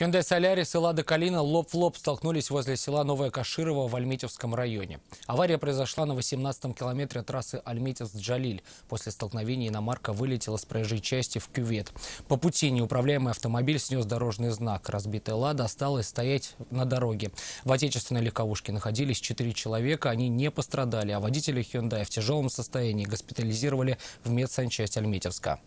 Hyundai Солярис и Лада Калина лоб в лоб столкнулись возле села Новая Каширова в Альметьевском районе. Авария произошла на 18-м километре трассы Альметьевск-Джалиль. После столкновения иномарка вылетела с проезжей части в кювет. По пути неуправляемый автомобиль снес дорожный знак. Разбитая Лада осталась стоять на дороге. В отечественной легковушке находились 4 человека. Они не пострадали, а водителя Hyundai в тяжелом состоянии госпитализировали в медсанчасть Альметьевска.